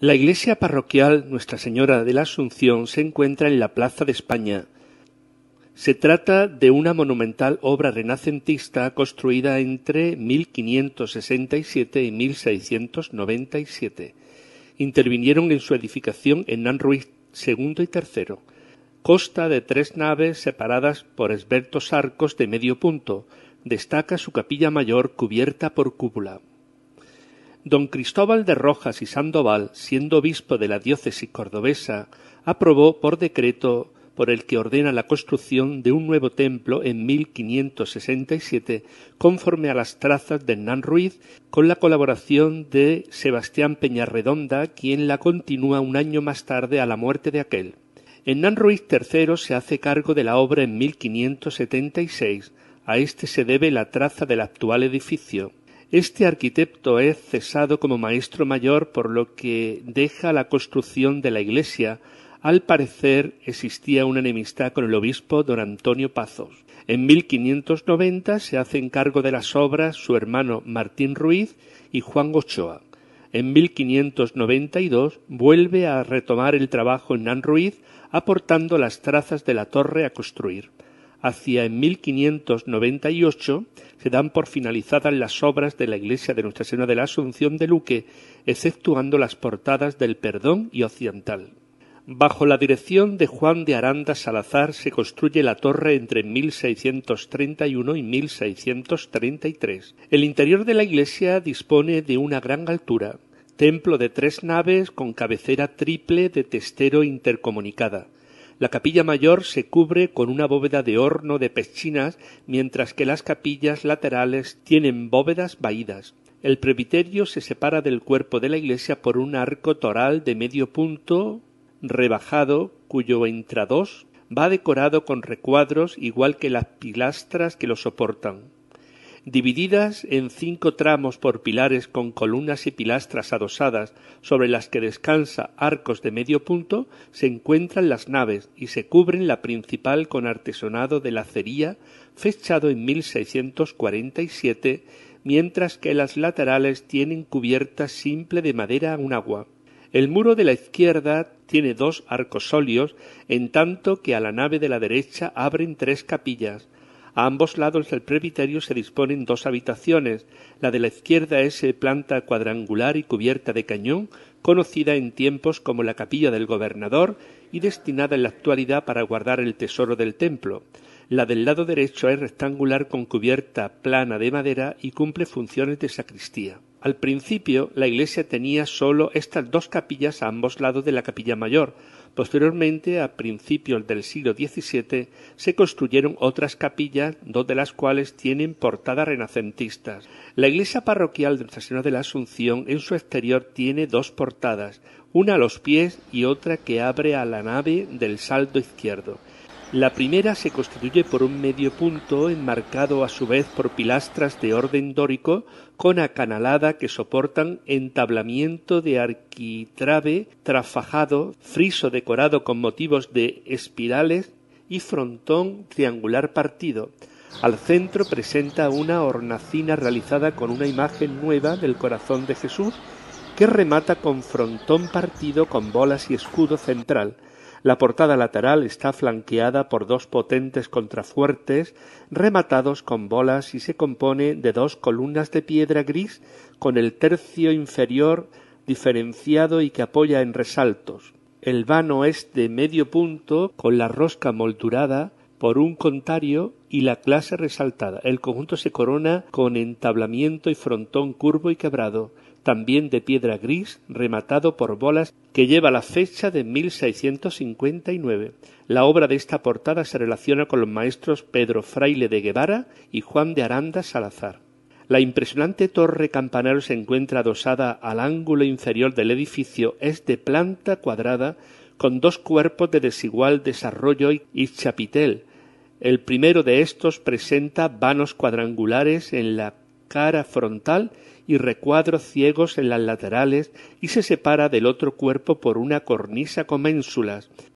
La iglesia parroquial Nuestra Señora de la Asunción se encuentra en la Plaza de España. Se trata de una monumental obra renacentista construida entre 1567 y 1697. Intervinieron en su edificación en Ruiz II y III. Costa de tres naves separadas por esbeltos arcos de medio punto. Destaca su capilla mayor cubierta por cúpula don Cristóbal de Rojas y Sandoval, siendo obispo de la diócesis cordobesa, aprobó por decreto por el que ordena la construcción de un nuevo templo en 1567 conforme a las trazas de Hernán Ruiz con la colaboración de Sebastián Peñarredonda quien la continúa un año más tarde a la muerte de aquel. Hernán Ruiz III se hace cargo de la obra en 1576. A este se debe la traza del actual edificio. Este arquitecto es cesado como maestro mayor por lo que deja la construcción de la iglesia. Al parecer existía una enemistad con el obispo don Antonio Pazos. En 1590 se hace cargo de las obras su hermano Martín Ruiz y Juan Ochoa. En 1592 vuelve a retomar el trabajo en Nan Ruiz aportando las trazas de la torre a construir hacia en 1598 se dan por finalizadas las obras de la iglesia de Nuestra Señora de la Asunción de Luque, exceptuando las portadas del Perdón y Occidental. Bajo la dirección de Juan de Aranda Salazar se construye la torre entre 1631 y 1633. El interior de la iglesia dispone de una gran altura, templo de tres naves con cabecera triple de testero intercomunicada. La capilla mayor se cubre con una bóveda de horno de pechinas, mientras que las capillas laterales tienen bóvedas vaídas. El presbiterio se separa del cuerpo de la iglesia por un arco toral de medio punto rebajado, cuyo entrados va decorado con recuadros igual que las pilastras que lo soportan divididas en cinco tramos por pilares con columnas y pilastras adosadas sobre las que descansa arcos de medio punto, se encuentran las naves y se cubren la principal con artesonado de lacería fechado en 1647, mientras que las laterales tienen cubierta simple de madera a un agua. El muro de la izquierda tiene dos arcosolios, en tanto que a la nave de la derecha abren tres capillas, a ambos lados del presbiterio se disponen dos habitaciones. La de la izquierda es eh, planta cuadrangular y cubierta de cañón, conocida en tiempos como la capilla del gobernador y destinada en la actualidad para guardar el tesoro del templo. La del lado derecho es rectangular con cubierta plana de madera y cumple funciones de sacristía. Al principio la iglesia tenía solo estas dos capillas a ambos lados de la capilla mayor, Posteriormente, a principios del siglo XVII, se construyeron otras capillas, dos de las cuales tienen portadas renacentistas. La iglesia parroquial de Nuestra Señora de la Asunción en su exterior tiene dos portadas, una a los pies y otra que abre a la nave del saldo izquierdo. La primera se constituye por un medio punto enmarcado a su vez por pilastras de orden dórico con acanalada que soportan entablamiento de arquitrabe trafajado, friso decorado con motivos de espirales y frontón triangular partido. Al centro presenta una hornacina realizada con una imagen nueva del corazón de Jesús que remata con frontón partido con bolas y escudo central la portada lateral está flanqueada por dos potentes contrafuertes rematados con bolas y se compone de dos columnas de piedra gris con el tercio inferior diferenciado y que apoya en resaltos. El vano es de medio punto con la rosca moldurada por un contrario y la clase resaltada. El conjunto se corona con entablamiento y frontón curvo y quebrado, también de piedra gris, rematado por bolas, que lleva la fecha de 1659. La obra de esta portada se relaciona con los maestros Pedro Fraile de Guevara y Juan de Aranda Salazar. La impresionante torre campanario se encuentra adosada al ángulo inferior del edificio, es de planta cuadrada, con dos cuerpos de desigual desarrollo y chapitel, el primero de estos presenta vanos cuadrangulares en la cara frontal y recuadros ciegos en las laterales y se separa del otro cuerpo por una cornisa con ménsulas